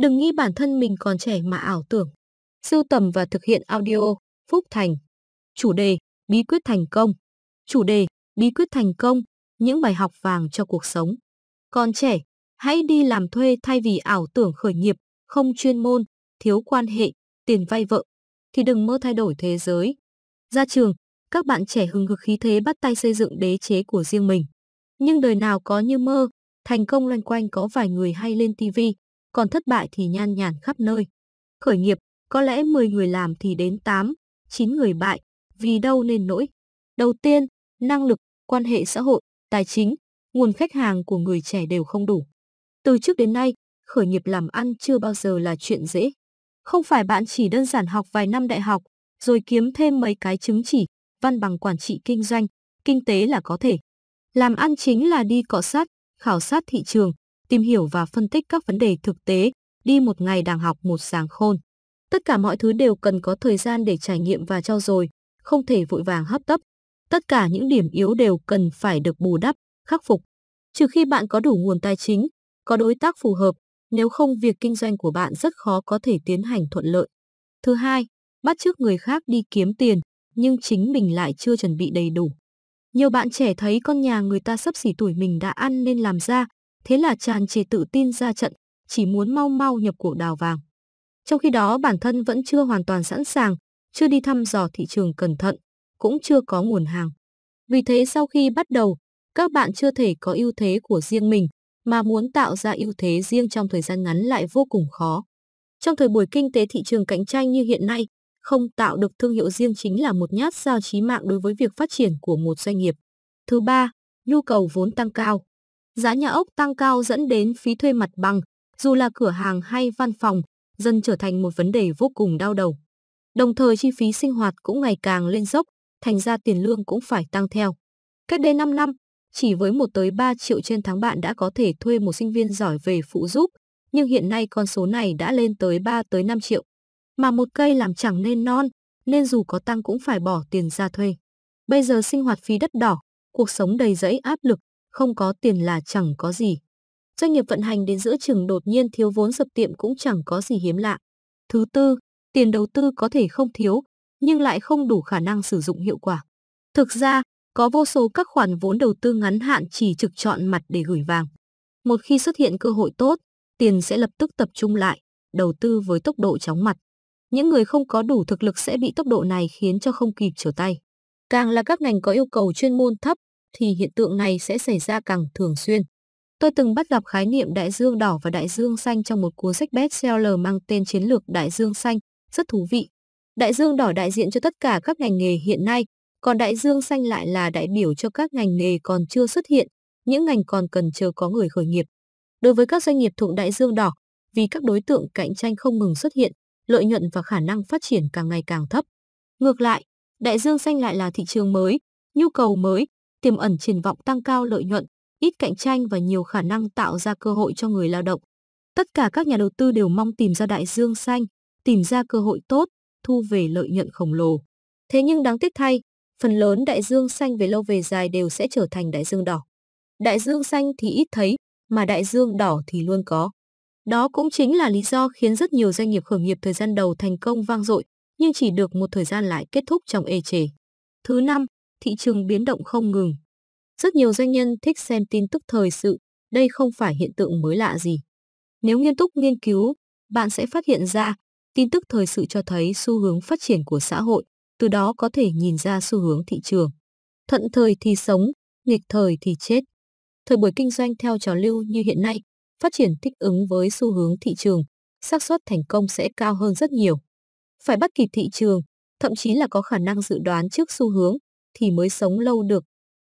Đừng nghĩ bản thân mình còn trẻ mà ảo tưởng. Sưu tầm và thực hiện audio Phúc Thành. Chủ đề: Bí quyết thành công. Chủ đề: Bí quyết thành công, những bài học vàng cho cuộc sống. Còn trẻ, hãy đi làm thuê thay vì ảo tưởng khởi nghiệp, không chuyên môn, thiếu quan hệ, tiền vay vợ thì đừng mơ thay đổi thế giới. Ra trường, các bạn trẻ hừng hực khí thế bắt tay xây dựng đế chế của riêng mình. Nhưng đời nào có như mơ, thành công loanh quanh có vài người hay lên tivi còn thất bại thì nhan nhản khắp nơi. Khởi nghiệp, có lẽ 10 người làm thì đến 8, 9 người bại, vì đâu nên nỗi. Đầu tiên, năng lực, quan hệ xã hội, tài chính, nguồn khách hàng của người trẻ đều không đủ. Từ trước đến nay, khởi nghiệp làm ăn chưa bao giờ là chuyện dễ. Không phải bạn chỉ đơn giản học vài năm đại học, rồi kiếm thêm mấy cái chứng chỉ, văn bằng quản trị kinh doanh, kinh tế là có thể. Làm ăn chính là đi cọ sát, khảo sát thị trường, tìm hiểu và phân tích các vấn đề thực tế, đi một ngày đàng học một sáng khôn. Tất cả mọi thứ đều cần có thời gian để trải nghiệm và trau dồi, không thể vội vàng hấp tấp. Tất cả những điểm yếu đều cần phải được bù đắp, khắc phục. Trừ khi bạn có đủ nguồn tài chính, có đối tác phù hợp, nếu không việc kinh doanh của bạn rất khó có thể tiến hành thuận lợi. Thứ hai, bắt chước người khác đi kiếm tiền, nhưng chính mình lại chưa chuẩn bị đầy đủ. Nhiều bạn trẻ thấy con nhà người ta sắp xỉ tuổi mình đã ăn nên làm ra, thế là tràn trề tự tin ra trận, chỉ muốn mau mau nhập cổ đào vàng. Trong khi đó bản thân vẫn chưa hoàn toàn sẵn sàng, chưa đi thăm dò thị trường cẩn thận, cũng chưa có nguồn hàng. Vì thế sau khi bắt đầu, các bạn chưa thể có ưu thế của riêng mình, mà muốn tạo ra ưu thế riêng trong thời gian ngắn lại vô cùng khó. Trong thời buổi kinh tế thị trường cạnh tranh như hiện nay, không tạo được thương hiệu riêng chính là một nhát dao chí mạng đối với việc phát triển của một doanh nghiệp. Thứ ba, nhu cầu vốn tăng cao. Giá nhà ốc tăng cao dẫn đến phí thuê mặt bằng, dù là cửa hàng hay văn phòng, dần trở thành một vấn đề vô cùng đau đầu. Đồng thời chi phí sinh hoạt cũng ngày càng lên dốc, thành ra tiền lương cũng phải tăng theo. Cách đây 5 năm, chỉ với 1 tới 3 triệu trên tháng bạn đã có thể thuê một sinh viên giỏi về phụ giúp, nhưng hiện nay con số này đã lên tới 3 tới 5 triệu. Mà một cây làm chẳng nên non, nên dù có tăng cũng phải bỏ tiền ra thuê. Bây giờ sinh hoạt phí đất đỏ, cuộc sống đầy rẫy áp lực, không có tiền là chẳng có gì. Doanh nghiệp vận hành đến giữa chừng đột nhiên thiếu vốn sập tiệm cũng chẳng có gì hiếm lạ. Thứ tư, tiền đầu tư có thể không thiếu, nhưng lại không đủ khả năng sử dụng hiệu quả. Thực ra, có vô số các khoản vốn đầu tư ngắn hạn chỉ trực chọn mặt để gửi vàng. Một khi xuất hiện cơ hội tốt, tiền sẽ lập tức tập trung lại, đầu tư với tốc độ chóng mặt. Những người không có đủ thực lực sẽ bị tốc độ này khiến cho không kịp trở tay. Càng là các ngành có yêu cầu chuyên môn thấp, thì hiện tượng này sẽ xảy ra càng thường xuyên. Tôi từng bắt gặp khái niệm đại dương đỏ và đại dương xanh trong một cuốn sách bestseller mang tên Chiến lược đại dương xanh, rất thú vị. Đại dương đỏ đại diện cho tất cả các ngành nghề hiện nay, còn đại dương xanh lại là đại biểu cho các ngành nghề còn chưa xuất hiện, những ngành còn cần chờ có người khởi nghiệp. Đối với các doanh nghiệp thuộc đại dương đỏ, vì các đối tượng cạnh tranh không ngừng xuất hiện, lợi nhuận và khả năng phát triển càng ngày càng thấp. Ngược lại, đại dương xanh lại là thị trường mới, nhu cầu mới, tiềm ẩn triển vọng tăng cao lợi nhuận, ít cạnh tranh và nhiều khả năng tạo ra cơ hội cho người lao động. Tất cả các nhà đầu tư đều mong tìm ra đại dương xanh, tìm ra cơ hội tốt, thu về lợi nhuận khổng lồ. Thế nhưng đáng tiếc thay, phần lớn đại dương xanh về lâu về dài đều sẽ trở thành đại dương đỏ. Đại dương xanh thì ít thấy, mà đại dương đỏ thì luôn có. Đó cũng chính là lý do khiến rất nhiều doanh nghiệp khởi nghiệp thời gian đầu thành công vang dội, nhưng chỉ được một thời gian lại kết thúc trong ê chề. Thứ năm, thị trường biến động không ngừng. Rất nhiều doanh nhân thích xem tin tức thời sự, đây không phải hiện tượng mới lạ gì. Nếu nghiêm túc nghiên cứu, bạn sẽ phát hiện ra tin tức thời sự cho thấy xu hướng phát triển của xã hội, từ đó có thể nhìn ra xu hướng thị trường. Thuận thời thì sống, nghịch thời thì chết. Thời buổi kinh doanh theo trào lưu như hiện nay, phát triển thích ứng với xu hướng thị trường, xác suất thành công sẽ cao hơn rất nhiều. Phải bắt kịp thị trường, thậm chí là có khả năng dự đoán trước xu hướng, thì mới sống lâu được.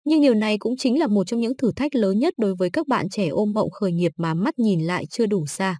Nhưng điều này cũng chính là một trong những thử thách lớn nhất đối với các bạn trẻ ôm mộng khởi nghiệp mà mắt nhìn lại chưa đủ xa.